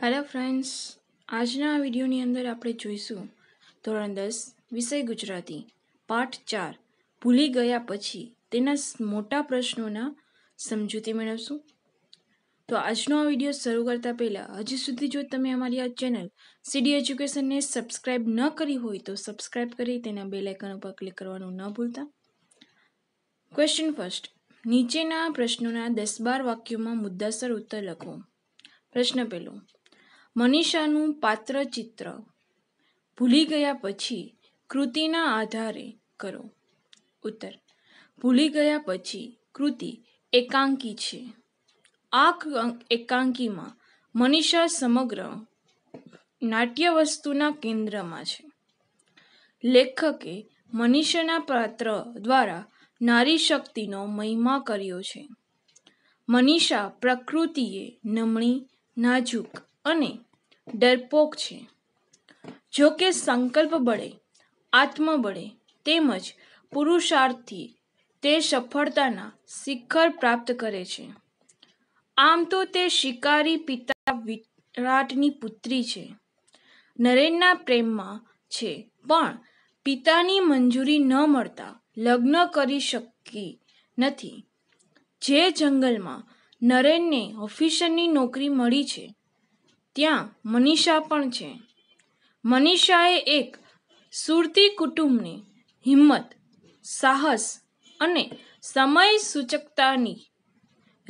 hello friends આજના આ વિડીયોની અંદર આપણે જોઈશું ધોરણ દસ વિષય ગુજરાતી પાઠ ચાર ભૂલી ગયા પછી તેના મોટા પ્રશ્નોના સમજૂતી મેળવશું તો આજનો આ વિડીયો શરૂ કરતાં પહેલાં હજી સુધી જો તમે અમારી આ ચેનલ સીડી એજ્યુકેશનને સબસ્ક્રાઇબ ન કરી હોય તો સબસ્ક્રાઇબ કરી તેના બે આઇકન ઉપર ક્લિક કરવાનું ન ભૂલતા ક્વેશ્ચન ફર્સ્ટ નીચેના પ્રશ્નોના દસ બાર વાક્યોમાં મુદ્દાસર ઉત્તર લખો પ્રશ્ન પહેલો મનીષાનું પાત્રચિત્ર ભૂલી ગયા પછી કૃતિના આધારે કરો ઉત્તર ભૂલી ગયા પછી કૃતિ એકાંકી છે આ એકાંકીમાં મનીષા સમગ્ર નાટ્ય વસ્તુના કેન્દ્રમાં છે લેખકે મનીષાના પાત્ર દ્વારા નારી શક્તિનો મહિમા કર્યો છે મનીષા પ્રકૃતિએ નમણી નાજુક અને ડરપોક છે જો કે સંકલ્પ બળે બળે તેમજ પુરુષાર્થથી તે સફળતાના શિખર પ્રાપ્ત કરે છે આમ તો તે શિકારી પિતા વિરાટની પુત્રી છે નરેનના પ્રેમમાં છે પણ પિતાની મંજૂરી ન મળતા લગ્ન કરી શકી નથી જે જંગલમાં નરેનને ઓફિસરની નોકરી મળી છે ત્યાં મનીષા પણ છે મનીષાએ એક સુરતી કુટુંબને હિંમત સાહસ અને સમય સૂચકતાની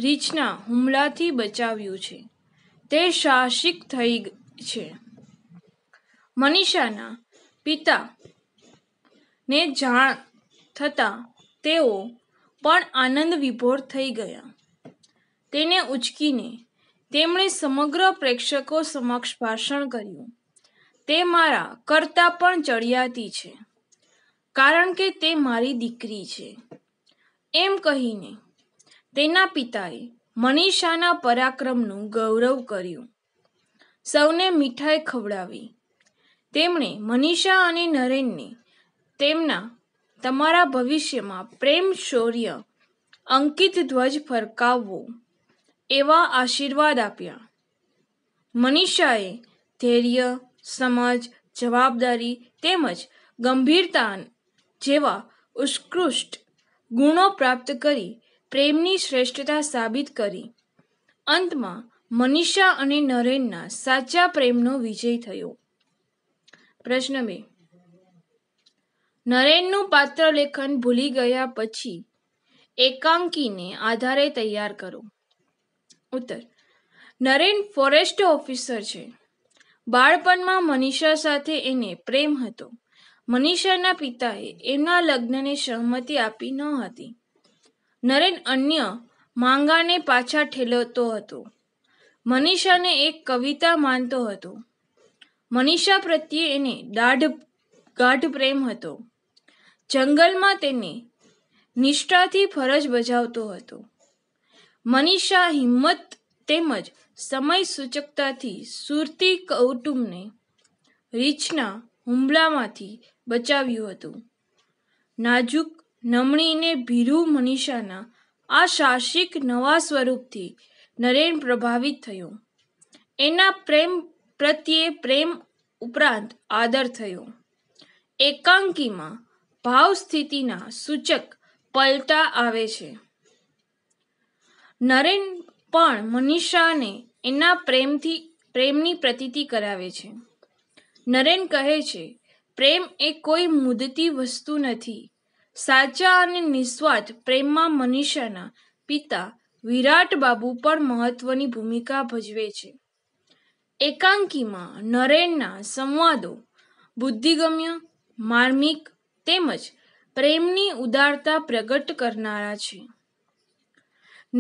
રીંછના હુમલાથી બચાવ્યું છે તે સાહસિક થઈ છે મનીષાના પિતા ને જાણ થતા તેઓ પણ આનંદ વિભોર થઈ ગયા તેને ઉચકીને તેમણે સમગ્ર પ્રેક્ષકો સમક્ષ ભાષણ કર્યું તે મારા કરતા પણ ચડિયાતી છે કારણ કે તે મારી દીકરી છે એમ કહીને તેના પિતાએ મનીષાના પરાક્રમનું ગૌરવ કર્યું સૌને મીઠાઈ ખવડાવી તેમણે મનીષા અને નરેનને તેમના તમારા ભવિષ્યમાં પ્રેમ શૌર્ય અંકિત ધ્વજ ફરકાવવો એવા આશીર્વાદ આપ્યા મનીષાએ ધૈર્ય સમજ જવાબદારી તેમજ ગંભીરતા જેવા ઉત્કૃષ્ટ ગુણો પ્રાપ્ત કરી પ્રેમની શ્રેષ્ઠતા સાબિત કરી અંતમાં મનીષા અને નરેનના સાચા પ્રેમનો વિજય થયો પ્રશ્ન બે નરેનનું પાત્ર લેખન ભૂલી ગયા પછી એકાંકીને આધારે તૈયાર કરો ઉત્તર નરેન ફોરેસ્ટ ઓફિસર છે બાળપણમાં મનીષા સાથે એને પ્રેમ હતો મનીષાના પિતાએ એમના લગ્નને સહમતિ આપી ન હતી નરેન અન્ય માંગાને પાછા ઠેલવતો હતો મનીષાને એક કવિતા માનતો હતો મનીષા પ્રત્યે એને દાઢ ગાઢ પ્રેમ હતો જંગલમાં તેને નિષ્ઠાથી ફરજ બજાવતો હતો મનીષા હિંમત તેમજ સમય સૂચકતાથી સુરતી કૌટુંબને રીંછના હુમલામાંથી બચાવ્યું હતું નાજુક નમણીને ભીરુ મનીષાના આ સાહસિક નવા સ્વરૂપથી નરેન પ્રભાવિત થયો એના પ્રેમ પ્રત્યે પ્રેમ ઉપરાંત આદર થયો એકાંકીમાં ભાવ સ્થિતિના સૂચક પલટા આવે છે નરેન પણ મનીષાને એના પ્રેમથી પ્રેમની પ્રતીતિ કરાવે છે નરેન કહે છે પ્રેમ એ કોઈ મુદતી વસ્તુ નથી સાચા અને નિસ્વાર્થ પ્રેમમાં મનીષાના પિતા વિરાટ બાબુ પણ મહત્વની ભૂમિકા ભજવે છે એકાંકીમાં નરેનના સંવાદો બુદ્ધિગમ્ય માર્મિક તેમજ પ્રેમની ઉદારતા પ્રગટ કરનારા છે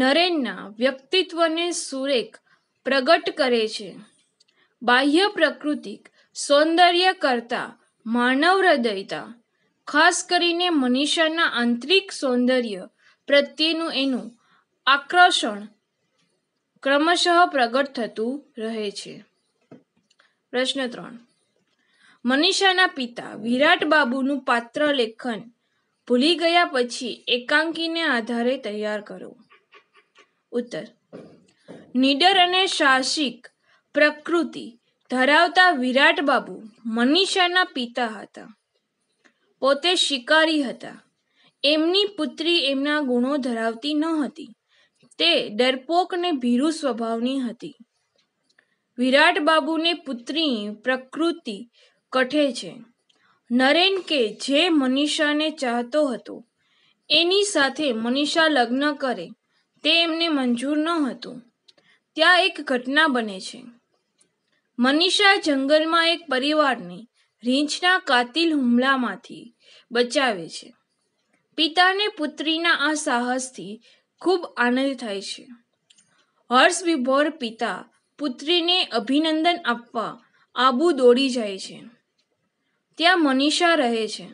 નરેનના વ્યક્તિત્વને સુરેખ પ્રગટ કરે છે બાહ્ય પ્રકૃતિક સૌંદર્ય કરતા માનવ હૃદયતા ખાસ કરીને મનીષાના આંતરિક સૌંદર્ય પ્રત્યેનું એનું આકર્ષણ ક્રમશઃ પ્રગટ થતું રહે છે પ્રશ્ન ત્રણ મનીષાના પિતા વિરાટ બાબુનું પાત્ર લેખન ભૂલી ગયા પછી એકાંકીને આધારે તૈયાર કરો ઉત્તર નીડર અને સાહસિક પ્રકૃતિ ધરાવતા વિરાટ બાબુ મનીષાના પિતા હતા પોતે શિકારી હતા એમની પુત્રી એમના ગુણો ધરાવતી ન હતી તે ડરપોક ને ભીરુ સ્વભાવની હતી વિરાટ બાબુને પુત્રી પ્રકૃતિ કઠે છે નરેન કે જે મનીષાને ચાહતો હતો એની સાથે મનીષા લગ્ન કરે તે એમને મંજૂર ન હતું ત્યાં એક ઘટના બને છે મનીષા જંગલમાં એક પરિવારને રીંછના કાતિલ હુમલામાંથી બચાવે છે પિતાને પુત્રીના આ સાહસથી ખૂબ આનંદ થાય છે હર્ષ વિભોર પિતા પુત્રીને અભિનંદન આપવા આબુ દોડી જાય છે ત્યાં મનીષા રહે છે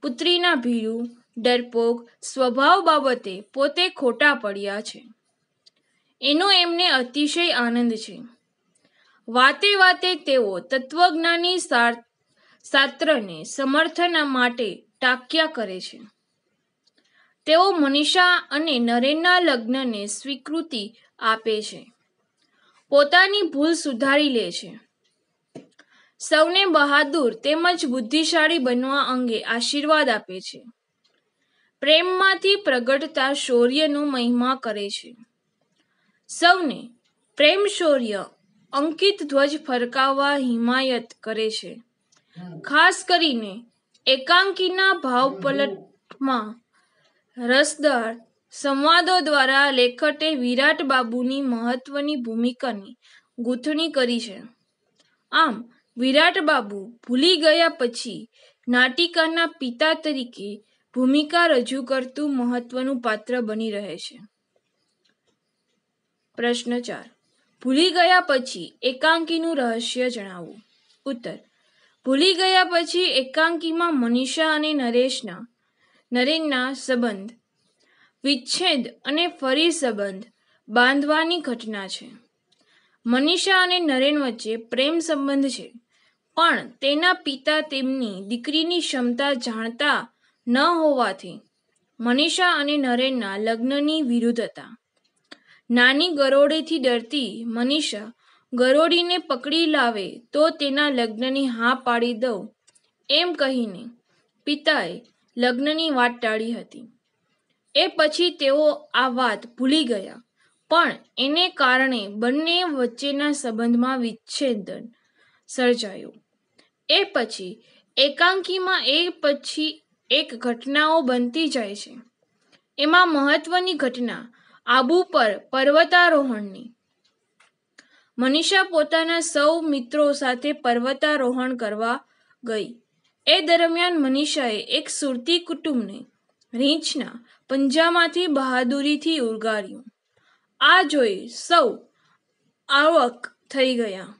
પુત્રીના ભીડું ડરપોક સ્વભાવ બાબતે પોતે ખોટા પડ્યા છે એનો એમને અતિશય આનંદ છે વાતે વાતે તેઓ તત્વજ્ઞાની શાસ્ત્રને સમર્થન માટે ટાંક્યા કરે છે તેઓ મનીષા અને નરેનના લગ્નને સ્વીકૃતિ આપે છે પોતાની ભૂલ સુધારી લે છે સૌને બહાદુર તેમજ બુદ્ધિશાળી બનવા અંગે આશીર્વાદ આપે છે પ્રેમમાંથી પ્રગટતા શૌર્યનો મહિમા કરે છે સૌને પ્રેમ શૌર્ય અંકિત ધ્વજ ફરકાવવા હિમાયત કરે છે ખાસ કરીને એકાંકીના ભાવ પલટમાં રસદાર સંવાદો દ્વારા લેખકે વિરાટ બાબુની મહત્વની ભૂમિકાની ગૂંથણી કરી છે આમ વિરાટ બાબુ ભૂલી ગયા પછી નાટિકાના પિતા તરીકે ભૂમિકા રજૂ કરતું મહત્વનું પાત્ર બની રહે છે પ્રશ્ન ચાર ભૂલી ગયા પછી એકાંકીનું રહસ્ય જણાવો ઉત્તર ભૂલી ગયા પછી એકાંકીમાં મનીષા અને નરેશના નરેનના સંબંધ વિચ્છેદ અને ફરી સંબંધ બાંધવાની ઘટના છે મનીષા અને નરેન વચ્ચે પ્રેમ સંબંધ છે પણ તેના પિતા તેમની દીકરીની ક્ષમતા જાણતા ન હોવાથી મનીષા અને નરેનના લગ્નની વિરુદ્ધ હતા નાની ગરોળીથી ડરતી મનીષા ગરોડીને પકડી લાવે તો તેના લગ્નની હા પાડી દઉં એમ કહીને પિતાએ લગ્નની વાત ટાળી હતી એ પછી તેઓ આ વાત ભૂલી ગયા પણ એને કારણે બંને વચ્ચેના સંબંધમાં વિચ્છેદન સર્જાયું એ પછી એકાંકીમાં એ પછી એક ઘટનાઓ બનતી જાય છે એમાં મહત્વની ઘટના આબુ પર પર્વતારોહણની મનીષા પોતાના સૌ મિત્રો સાથે પર્વતારોહણ કરવા ગઈ એ દરમિયાન મનીષાએ એક સુરતી કુટુંબને રીંછના પંજામાંથી બહાદુરીથી ઉગાર્યું આ જોઈ સૌ આવક થઈ ગયા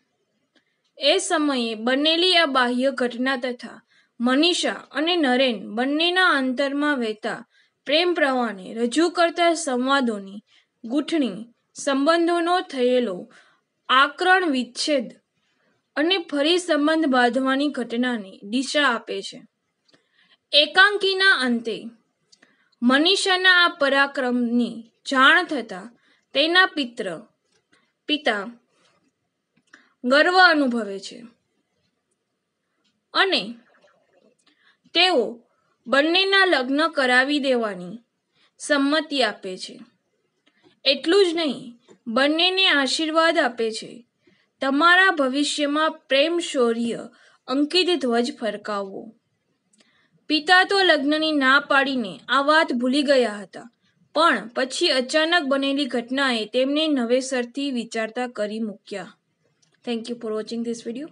એ સમયે બનેલી આ બાહ્ય ઘટના તથા મનીષા અને નરેન બંનેના અંતરમાં વહેતા પ્રેમ પ્રવાહને રજૂ કરતા સંવાદોની ગૂંથણી સંબંધોનો થયેલો આકરણ વિચ્છેદ અને ફરી સંબંધ બાંધવાની ઘટનાને દિશા આપે છે એકાંકીના અંતે મનીષાના આ પરાક્રમની જાણ થતાં તેના પિત્ર પિતા ગર્વ અનુભવે છે અને તેઓ બંનેના લગ્ન કરાવી દેવાની સંમતિ આપે છે એટલું જ નહીં બંનેને આશીર્વાદ આપે છે તમારા ભવિષ્યમાં પ્રેમ શૌર્ય અંકિત ધ્વજ ફરકાવવો પિતા તો લગ્નની ના પાડીને આ વાત ભૂલી ગયા હતા પણ પછી અચાનક બનેલી ઘટનાએ તેમને નવેસરથી વિચારતા કરી મૂક્યા thank you for watching this video